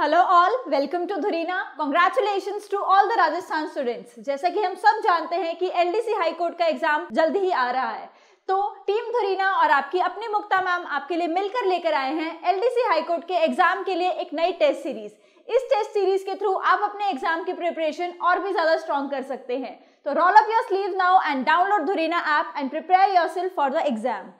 hello all welcome to Dhurina congratulation to all the Rajasthan students जैसा कि हम सब जानते हैं कि एलडीसी हाई कोर्ट का एग्जाम जल्द ही आ रहा है तो टीम धुरीना और आपकी अपनी मुक्ता मैम आपके लिए मिलकर लेकर आए हैं एलडीसी हाई कोर्ट के एग्जाम के लिए एक नई टेस्ट सीरीज इस टेस्ट सीरीज के थ्रू आप अपने एग्जाम की प्रिपरेशन और भी ज्यादा स्ट्रॉन्ग कर सकते हैं तो roll up your sleeve now and download Dhurina app and prepare your for the exam